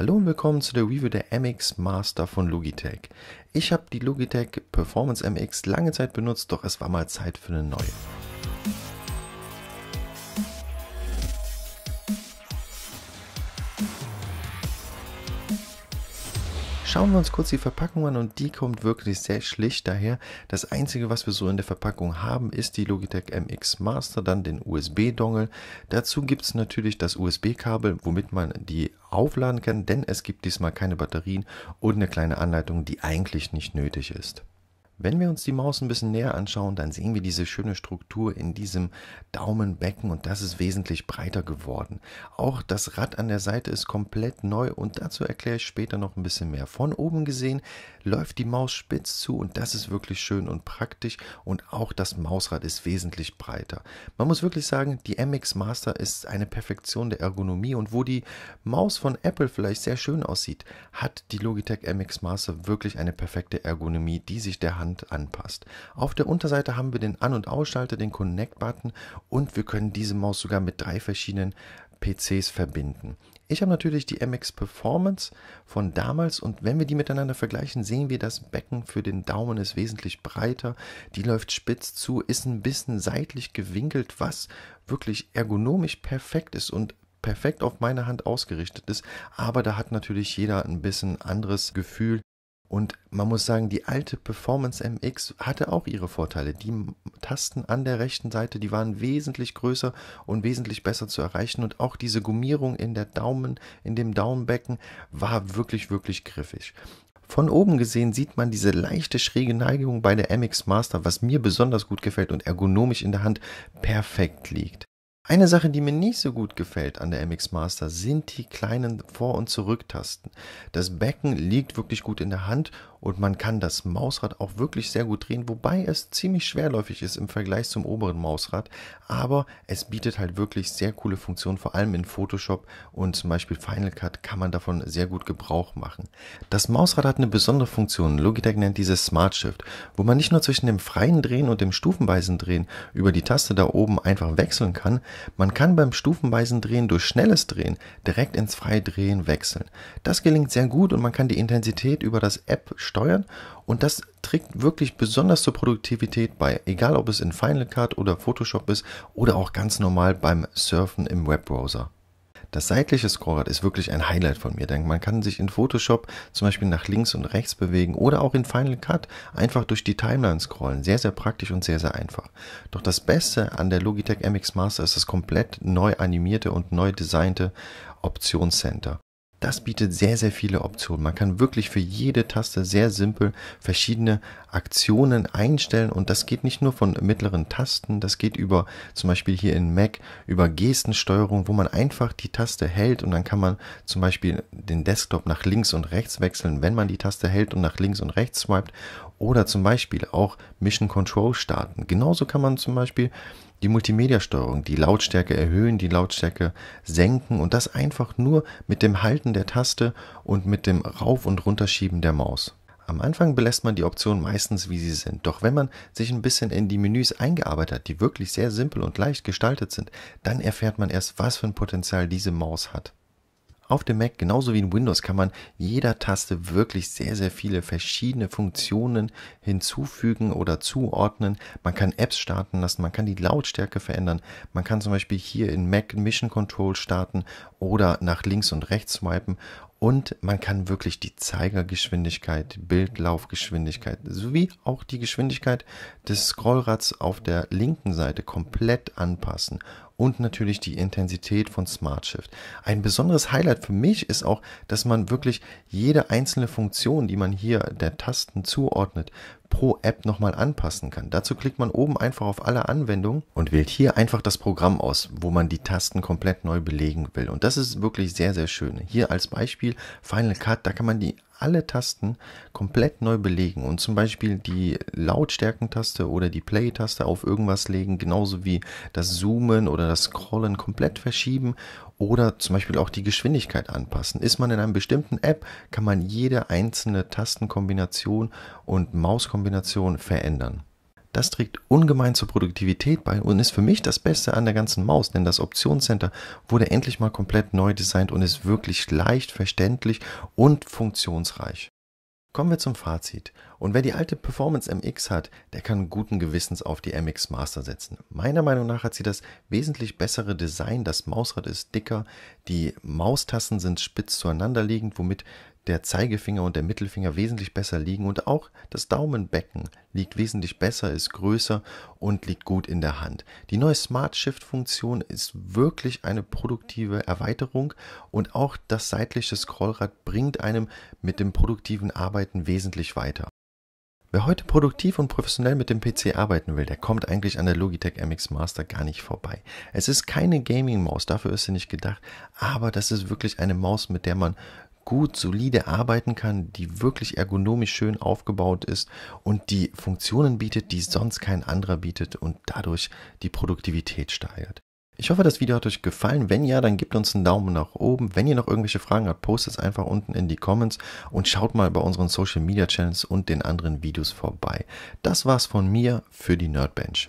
Hallo und willkommen zu der Review der MX Master von Logitech. Ich habe die Logitech Performance MX lange Zeit benutzt, doch es war mal Zeit für eine neue. Schauen wir uns kurz die Verpackung an und die kommt wirklich sehr schlicht daher. Das einzige, was wir so in der Verpackung haben, ist die Logitech MX Master, dann den USB-Dongle. Dazu gibt es natürlich das USB-Kabel, womit man die aufladen kann, denn es gibt diesmal keine Batterien und eine kleine Anleitung, die eigentlich nicht nötig ist. Wenn wir uns die Maus ein bisschen näher anschauen, dann sehen wir diese schöne Struktur in diesem Daumenbecken und das ist wesentlich breiter geworden. Auch das Rad an der Seite ist komplett neu und dazu erkläre ich später noch ein bisschen mehr. Von oben gesehen läuft die Maus spitz zu und das ist wirklich schön und praktisch und auch das Mausrad ist wesentlich breiter. Man muss wirklich sagen, die MX Master ist eine Perfektion der Ergonomie und wo die Maus von Apple vielleicht sehr schön aussieht, hat die Logitech MX Master wirklich eine perfekte Ergonomie, die sich der Hand Hand anpasst. Auf der Unterseite haben wir den An- und Ausschalter, den Connect-Button und wir können diese Maus sogar mit drei verschiedenen PCs verbinden. Ich habe natürlich die MX Performance von damals und wenn wir die miteinander vergleichen, sehen wir, das Becken für den Daumen ist wesentlich breiter, die läuft spitz zu, ist ein bisschen seitlich gewinkelt, was wirklich ergonomisch perfekt ist und perfekt auf meine Hand ausgerichtet ist, aber da hat natürlich jeder ein bisschen anderes Gefühl, und man muss sagen, die alte Performance MX hatte auch ihre Vorteile. Die Tasten an der rechten Seite, die waren wesentlich größer und wesentlich besser zu erreichen. Und auch diese Gummierung in der Daumen, in dem Daumenbecken war wirklich, wirklich griffig. Von oben gesehen sieht man diese leichte schräge Neigung bei der MX Master, was mir besonders gut gefällt und ergonomisch in der Hand perfekt liegt. Eine Sache, die mir nicht so gut gefällt an der MX Master, sind die kleinen Vor- und Zurücktasten. Das Becken liegt wirklich gut in der Hand und man kann das Mausrad auch wirklich sehr gut drehen, wobei es ziemlich schwerläufig ist im Vergleich zum oberen Mausrad, aber es bietet halt wirklich sehr coole Funktionen, vor allem in Photoshop und zum Beispiel Final Cut kann man davon sehr gut Gebrauch machen. Das Mausrad hat eine besondere Funktion, Logitech nennt diese Smart Shift, wo man nicht nur zwischen dem freien Drehen und dem stufenweisen Drehen über die Taste da oben einfach wechseln kann, man kann beim stufenweisen Drehen durch schnelles Drehen direkt ins freie Drehen wechseln. Das gelingt sehr gut und man kann die Intensität über das App steuern und das trägt wirklich besonders zur Produktivität bei, egal ob es in Final Cut oder Photoshop ist oder auch ganz normal beim Surfen im Webbrowser. Das seitliche Scrollrad ist wirklich ein Highlight von mir, denn man kann sich in Photoshop zum Beispiel nach links und rechts bewegen oder auch in Final Cut einfach durch die Timeline scrollen. Sehr, sehr praktisch und sehr, sehr einfach. Doch das Beste an der Logitech MX Master ist das komplett neu animierte und neu designte Optionscenter. Das bietet sehr, sehr viele Optionen. Man kann wirklich für jede Taste sehr simpel verschiedene Aktionen einstellen und das geht nicht nur von mittleren Tasten, das geht über zum Beispiel hier in Mac über Gestensteuerung, wo man einfach die Taste hält und dann kann man zum Beispiel den Desktop nach links und rechts wechseln, wenn man die Taste hält und nach links und rechts swiped oder zum Beispiel auch Mission Control starten. Genauso kann man zum Beispiel die Multimedia-Steuerung, die Lautstärke erhöhen, die Lautstärke senken und das einfach nur mit dem Halten der Taste und mit dem Rauf- und Runterschieben der Maus. Am Anfang belässt man die Optionen meistens wie sie sind, doch wenn man sich ein bisschen in die Menüs eingearbeitet hat, die wirklich sehr simpel und leicht gestaltet sind, dann erfährt man erst, was für ein Potenzial diese Maus hat. Auf dem Mac, genauso wie in Windows, kann man jeder Taste wirklich sehr, sehr viele verschiedene Funktionen hinzufügen oder zuordnen. Man kann Apps starten lassen, man kann die Lautstärke verändern. Man kann zum Beispiel hier in Mac Mission Control starten oder nach links und rechts swipen und man kann wirklich die Zeigergeschwindigkeit, Bildlaufgeschwindigkeit sowie auch die Geschwindigkeit des Scrollrads auf der linken Seite komplett anpassen und natürlich die Intensität von Smart Shift. Ein besonderes Highlight für mich ist auch, dass man wirklich jede einzelne Funktion, die man hier der Tasten zuordnet, pro App nochmal anpassen kann. Dazu klickt man oben einfach auf alle Anwendungen und wählt hier einfach das Programm aus, wo man die Tasten komplett neu belegen will. Und das ist wirklich sehr, sehr schön. Hier als Beispiel Final Cut, da kann man die alle Tasten komplett neu belegen und zum Beispiel die Lautstärkentaste oder die Play-Taste auf irgendwas legen, genauso wie das Zoomen oder das Scrollen komplett verschieben oder zum Beispiel auch die Geschwindigkeit anpassen. Ist man in einem bestimmten App, kann man jede einzelne Tastenkombination und Mauskombination verändern. Das trägt ungemein zur Produktivität bei und ist für mich das Beste an der ganzen Maus, denn das Optionscenter wurde endlich mal komplett neu designt und ist wirklich leicht verständlich und funktionsreich. Kommen wir zum Fazit. Und wer die alte Performance MX hat, der kann guten Gewissens auf die MX Master setzen. Meiner Meinung nach hat sie das wesentlich bessere Design. Das Mausrad ist dicker, die Maustassen sind spitz zueinander liegend, womit der Zeigefinger und der Mittelfinger wesentlich besser liegen und auch das Daumenbecken liegt wesentlich besser, ist größer und liegt gut in der Hand. Die neue Smart Shift Funktion ist wirklich eine produktive Erweiterung und auch das seitliche Scrollrad bringt einem mit dem produktiven Arbeiten wesentlich weiter. Wer heute produktiv und professionell mit dem PC arbeiten will, der kommt eigentlich an der Logitech MX Master gar nicht vorbei. Es ist keine Gaming-Maus, dafür ist sie nicht gedacht, aber das ist wirklich eine Maus, mit der man gut, solide arbeiten kann, die wirklich ergonomisch schön aufgebaut ist und die Funktionen bietet, die sonst kein anderer bietet und dadurch die Produktivität steigert. Ich hoffe, das Video hat euch gefallen. Wenn ja, dann gebt uns einen Daumen nach oben. Wenn ihr noch irgendwelche Fragen habt, postet es einfach unten in die Comments und schaut mal bei unseren Social Media Channels und den anderen Videos vorbei. Das war's von mir für die Nerdbench.